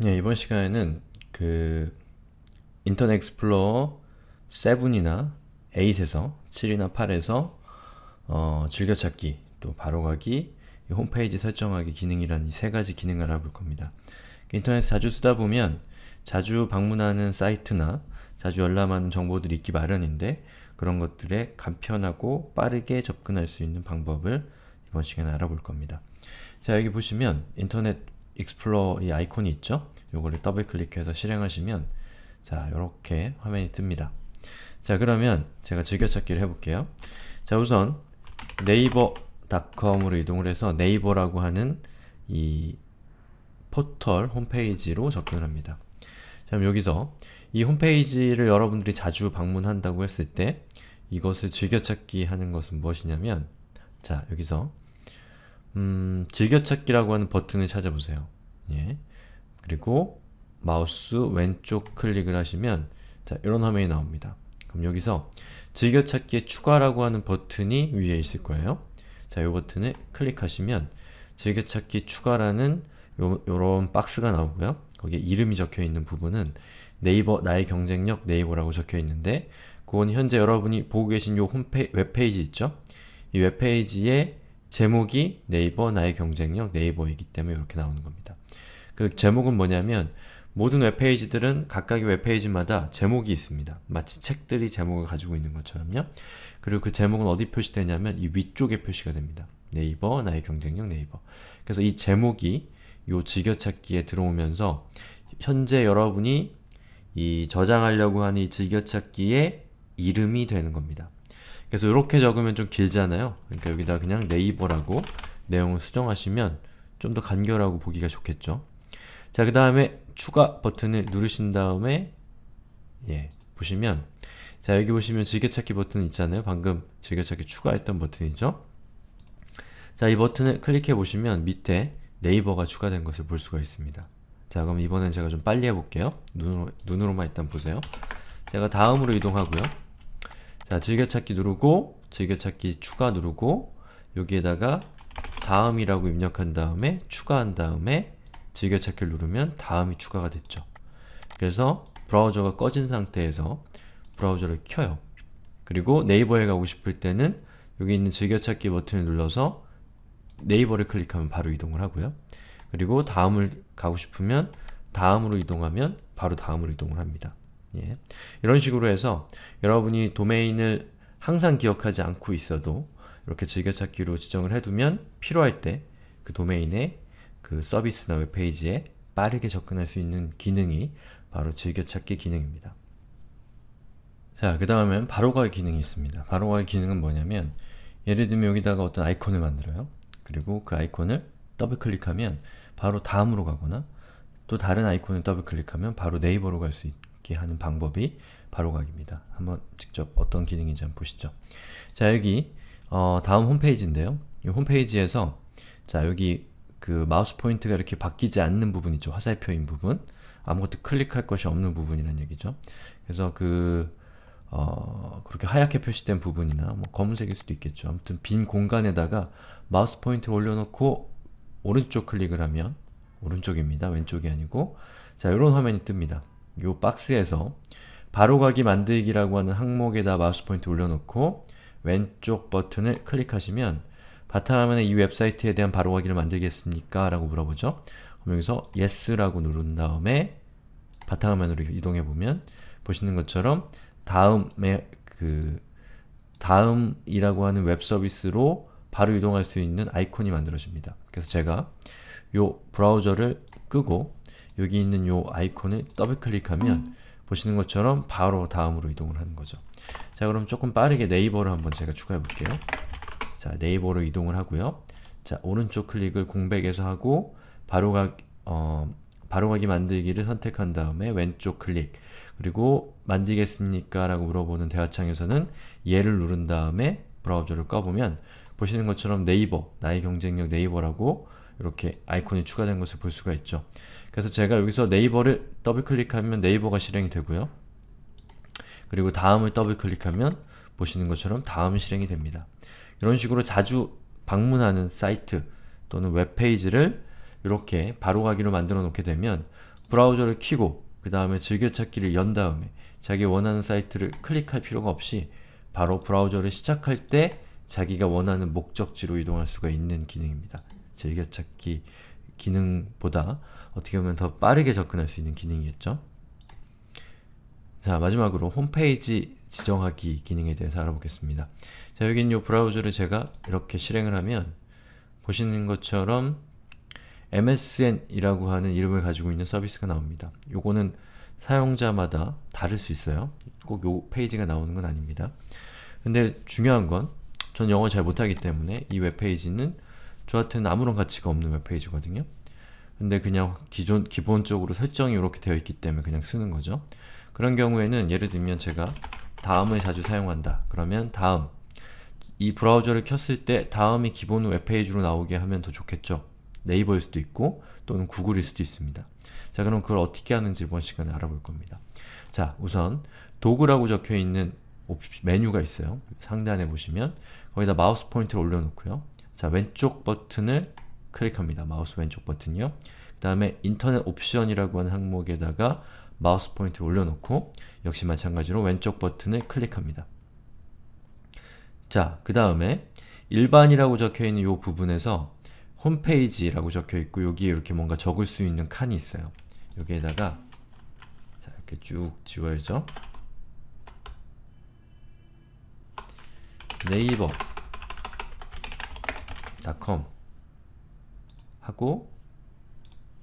네, 이번 시간에는 그 인터넷 익스플로어 7이나 8에서 7이나 8에서 어, 즐겨찾기, 또 바로가기, 홈페이지 설정하기 기능이란 이세 가지 기능을 알아볼 겁니다. 그 인터넷 자주 쓰다 보면 자주 방문하는 사이트나 자주 열람하는 정보들이 있기 마련인데 그런 것들에 간편하고 빠르게 접근할 수 있는 방법을 이번 시간에 알아볼 겁니다. 자 여기 보시면 인터넷 익스플로어 이 아이콘이 있죠? 요거를 더블 클릭해서 실행하시면 자, 이렇게 화면이 뜹니다. 자, 그러면 제가 즐겨찾기를 해볼게요. 자, 우선 네이버닷컴으로 이동을 해서 네이버라고 하는 이 포털 홈페이지로 접근합니다. 자, 그럼 여기서 이 홈페이지를 여러분들이 자주 방문한다고 했을 때 이것을 즐겨찾기 하는 것은 무엇이냐면 자, 여기서 음, 즐겨찾기라고 하는 버튼을 찾아보세요. 예. 그리고 마우스 왼쪽 클릭을 하시면 자, 이런 화면이 나옵니다. 그럼 여기서 즐겨찾기 추가라고 하는 버튼이 위에 있을 거예요. 자, 이 버튼을 클릭하시면 즐겨찾기 추가라는 요, 요런 박스가 나오고요. 거기에 이름이 적혀 있는 부분은 네이버 나의 경쟁력 네이버라고 적혀 있는데 그건 현재 여러분이 보고 계신 요홈페 웹페이지 있죠? 이 웹페이지의 제목이 네이버 나의 경쟁력 네이버이기 때문에 이렇게 나오는 겁니다. 그 제목은 뭐냐면 모든 웹페이지들은 각각의 웹페이지마다 제목이 있습니다. 마치 책들이 제목을 가지고 있는 것처럼요. 그리고 그 제목은 어디 표시되냐면 이 위쪽에 표시가 됩니다. 네이버, 나의 경쟁력 네이버. 그래서 이 제목이 요 즐겨찾기에 들어오면서 현재 여러분이 이 저장하려고 하는 이 즐겨찾기의 이름이 되는 겁니다. 그래서 이렇게 적으면 좀 길잖아요. 그러니까 여기다 그냥 네이버라고 내용을 수정하시면 좀 더 간결하고 보기가 좋겠죠. 자, 그 다음에 추가 버튼을 누르신 다음에 예, 보시면 자, 여기 보시면 즐겨찾기 버튼 있잖아요. 방금 즐겨찾기 추가했던 버튼이죠. 자, 이 버튼을 클릭해 보시면 밑에 네이버가 추가된 것을 볼 수가 있습니다. 자, 그럼 이번엔 제가 좀 빨리 해볼게요. 눈으로, 눈으로만 일단 보세요. 제가 다음으로 이동하고요. 자, 즐겨찾기 누르고 즐겨찾기 추가 누르고 여기에다가 다음이라고 입력한 다음에 추가한 다음에 즐겨찾기를 누르면 다음이 추가가 됐죠. 그래서 브라우저가 꺼진 상태에서 브라우저를 켜요. 그리고 네이버에 가고 싶을 때는 여기 있는 즐겨찾기 버튼을 눌러서 네이버를 클릭하면 바로 이동을 하고요. 그리고 다음을 가고 싶으면 다음으로 이동하면 바로 다음으로 이동을 합니다. 예. 이런 식으로 해서 여러분이 도메인을 항상 기억하지 않고 있어도 이렇게 즐겨찾기로 지정을 해두면 필요할 때 그 도메인에 그 서비스나 웹페이지에 빠르게 접근할 수 있는 기능이 바로 즐겨찾기 기능입니다. 자, 그 다음엔 바로가기 기능이 있습니다. 바로가기 기능은 뭐냐면 예를 들면 여기다가 어떤 아이콘을 만들어요. 그리고 그 아이콘을 더블클릭하면 바로 다음으로 가거나 또 다른 아이콘을 더블클릭하면 바로 네이버로 갈 수 있게 하는 방법이 바로가기입니다. 한번 직접 어떤 기능인지 한번 보시죠. 자, 여기 어, 다음 홈페이지인데요. 이 홈페이지에서 자, 여기 그 마우스 포인트가 이렇게 바뀌지 않는 부분이죠. 화살표인 부분. 아무것도 클릭할 것이 없는 부분이란 얘기죠. 그래서 그 어, 그렇게 하얗게 표시된 부분이나 뭐 검은색일 수도 있겠죠. 아무튼 빈 공간에다가 마우스 포인트 올려놓고 오른쪽 클릭을 하면 오른쪽입니다. 왼쪽이 아니고 자, 이런 화면이 뜹니다. 이 박스에서 바로가기 만들기라고 하는 항목에다 마우스 포인트 올려놓고 왼쪽 버튼을 클릭하시면 바탕화면에 이 웹사이트에 대한 바로 가기를 만들겠습니까? 라고 물어보죠. 그럼 여기서 yes라고 누른 다음에 바탕화면으로 이동해보면 보시는 것처럼 다음에 그 다음이라고 하는 웹 서비스로 바로 이동할 수 있는 아이콘이 만들어집니다. 그래서 제가 요 브라우저를 끄고 여기 있는 요 아이콘을 더블클릭하면 보시는 것처럼 바로 다음으로 이동을 하는 거죠. 자 그럼 조금 빠르게 네이버를 한번 제가 추가해 볼게요. 자, 네이버로 이동을 하고요. 자, 오른쪽 클릭을 공백에서 하고 바로가기, 어, 바로가기 만들기를 선택한 다음에 왼쪽 클릭 그리고 만들겠습니까? 라고 물어보는 대화창에서는 얘를 누른 다음에 브라우저를 꺼보면 보시는 것처럼 네이버, 나의 경쟁력 네이버라고 이렇게 아이콘이 추가된 것을 볼 수가 있죠. 그래서 제가 여기서 네이버를 더블클릭하면 네이버가 실행이 되고요. 그리고 다음을 더블클릭하면 보시는 것처럼 다음 실행이 됩니다. 이런 식으로 자주 방문하는 사이트 또는 웹페이지를 이렇게 바로가기로 만들어 놓게 되면 브라우저를 키고그 다음에 즐겨찾기를 연 다음에 자기 원하는 사이트를 클릭할 필요가 없이 바로 브라우저를 시작할 때 자기가 원하는 목적지로 이동할 수가 있는 기능입니다. 즐겨찾기 기능보다 어떻게 보면 더 빠르게 접근할 수 있는 기능이겠죠? 자, 마지막으로 홈페이지 지정하기 기능에 대해서 알아보겠습니다. 자, 여기 있는 이 브라우저를 제가 이렇게 실행을 하면 보시는 것처럼 msn이라고 하는 이름을 가지고 있는 서비스가 나옵니다. 요거는 사용자마다 다를 수 있어요. 꼭 요 페이지가 나오는 건 아닙니다. 근데 중요한 건 전 영어 잘 못하기 때문에 이 웹페이지는 저한테는 아무런 가치가 없는 웹페이지거든요. 근데 그냥 기존, 기본적으로 설정이 이렇게 되어 있기 때문에 그냥 쓰는 거죠. 그런 경우에는 예를 들면 제가 다음을 자주 사용한다. 그러면 다음 이 브라우저를 켰을 때 다음이 기본 웹페이지로 나오게 하면 더 좋겠죠. 네이버일 수도 있고 또는 구글일 수도 있습니다. 자 그럼 그걸 어떻게 하는지 이번 시간에 알아볼 겁니다. 자 우선 도구라고 적혀있는 메뉴가 있어요. 상단에 보시면 거기다 마우스 포인트를 올려놓고요. 자 왼쪽 버튼을 클릭합니다. 마우스 왼쪽 버튼이요. 그 다음에 인터넷 옵션이라고 하는 항목에다가 마우스 포인트를 올려놓고 역시 마찬가지로 왼쪽 버튼을 클릭합니다. 자, 그 다음에 일반이라고 적혀있는 이 부분에서 홈페이지라고 적혀있고 여기에 이렇게 뭔가 적을 수 있는 칸이 있어요. 여기에다가 자, 이렇게 쭉 지워야죠. 네이버 닷컴 하고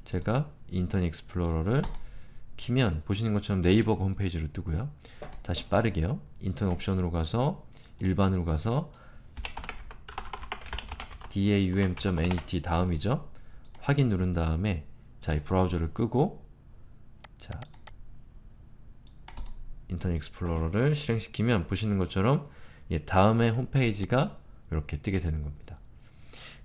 제가 인터넷 익스플로러를 키면 보시는 것처럼 네이버 홈페이지로 뜨고요. 다시 빠르게요. 인턴 옵션으로 가서 일반으로 가서 daum.net 다음이죠. 확인 누른 다음에 자, 이 브라우저를 끄고 자, 인터넷 익스플로러를 실행시키면 보시는 것처럼 예, 다음에 홈페이지가 이렇게 뜨게 되는 겁니다.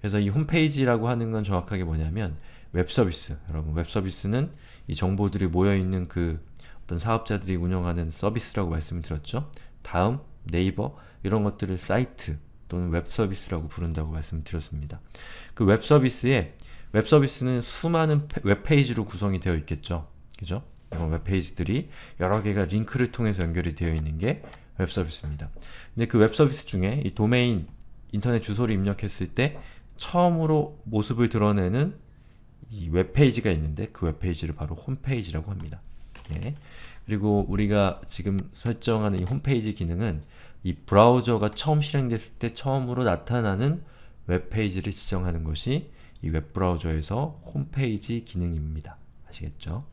그래서 이 홈페이지라고 하는 건 정확하게 뭐냐면 웹 서비스 여러분 웹 서비스는 이 정보들이 모여 있는 그 어떤 사업자들이 운영하는 서비스라고 말씀을 드렸죠. 다음 네이버 이런 것들을 사이트 또는 웹 서비스라고 부른다고 말씀드렸습니다. 그 웹 서비스에 웹 서비스는 수많은 웹 페이지로 구성이 되어 있겠죠. 그죠? 이런 웹 페이지들이 여러 개가 링크를 통해서 연결이 되어 있는 게 웹 서비스입니다. 근데 그 웹 서비스 중에 이 도메인 인터넷 주소를 입력했을 때 처음으로 모습을 드러내는 이 웹페이지가 있는데 그 웹페이지를 바로 홈페이지라고 합니다. 예. 그리고 우리가 지금 설정하는 이 홈페이지 기능은 이 브라우저가 처음 실행됐을 때 처음으로 나타나는 웹페이지를 지정하는 것이 이 웹브라우저에서 홈페이지 기능입니다. 아시겠죠?